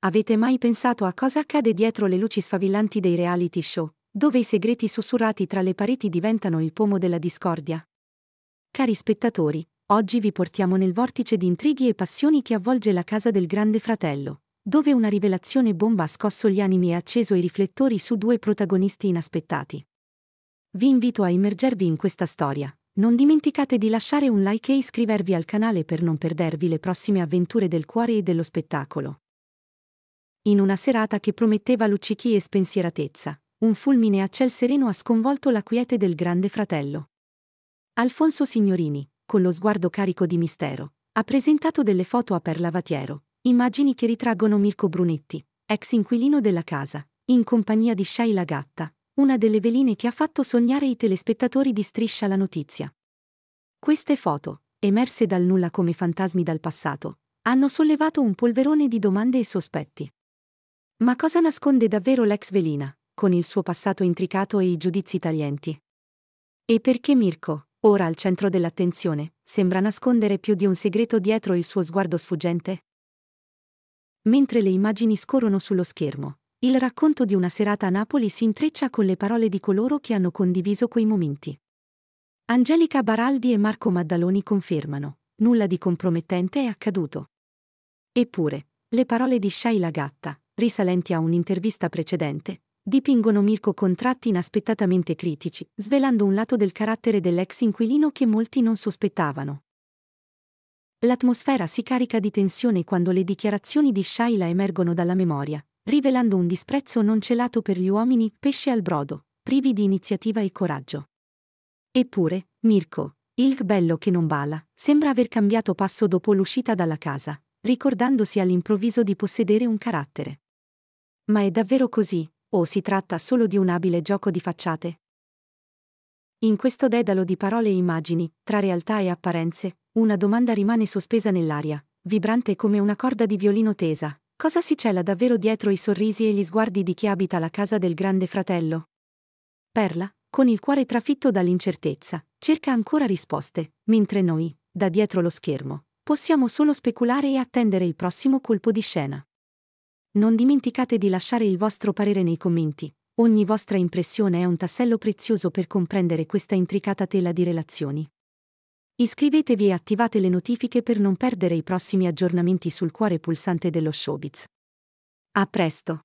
Avete mai pensato a cosa accade dietro le luci sfavillanti dei reality show, dove i segreti sussurrati tra le pareti diventano il pomo della discordia? Cari spettatori, oggi vi portiamo nel vortice di intrighi e passioni che avvolge la casa del Grande Fratello, dove una rivelazione bomba ha scosso gli animi e acceso i riflettori su due protagonisti inaspettati. Vi invito a immergervi in questa storia. Non dimenticate di lasciare un like e iscrivervi al canale per non perdervi le prossime avventure del cuore e dello spettacolo in una serata che prometteva luccichi e spensieratezza, un fulmine a ciel sereno ha sconvolto la quiete del grande fratello. Alfonso Signorini, con lo sguardo carico di mistero, ha presentato delle foto a Perla Vatiero, immagini che ritraggono Mirko Brunetti, ex inquilino della casa, in compagnia di Shaila Gatta, una delle veline che ha fatto sognare i telespettatori di Striscia la notizia. Queste foto, emerse dal nulla come fantasmi dal passato, hanno sollevato un polverone di domande e sospetti. Ma cosa nasconde davvero l'ex velina, con il suo passato intricato e i giudizi taglienti? E perché Mirko, ora al centro dell'attenzione, sembra nascondere più di un segreto dietro il suo sguardo sfuggente? Mentre le immagini scorrono sullo schermo, il racconto di una serata a Napoli si intreccia con le parole di coloro che hanno condiviso quei momenti. Angelica Baraldi e Marco Maddaloni confermano, nulla di compromettente è accaduto. Eppure, le parole di Shaila Gatta, risalenti a un'intervista precedente, dipingono Mirko con tratti inaspettatamente critici, svelando un lato del carattere dell'ex inquilino che molti non sospettavano. L'atmosfera si carica di tensione quando le dichiarazioni di Shaila emergono dalla memoria, rivelando un disprezzo non celato per gli uomini pesce al brodo, privi di iniziativa e coraggio. Eppure, Mirko, il bello che non bala, sembra aver cambiato passo dopo l'uscita dalla casa, ricordandosi all'improvviso di possedere un carattere. Ma è davvero così, o si tratta solo di un abile gioco di facciate? In questo dedalo di parole e immagini, tra realtà e apparenze, una domanda rimane sospesa nell'aria, vibrante come una corda di violino tesa. Cosa si cela davvero dietro i sorrisi e gli sguardi di chi abita la casa del grande fratello? Perla, con il cuore trafitto dall'incertezza, cerca ancora risposte, mentre noi, da dietro lo schermo, possiamo solo speculare e attendere il prossimo colpo di scena. Non dimenticate di lasciare il vostro parere nei commenti, ogni vostra impressione è un tassello prezioso per comprendere questa intricata tela di relazioni. Iscrivetevi e attivate le notifiche per non perdere i prossimi aggiornamenti sul cuore pulsante dello showbiz. A presto!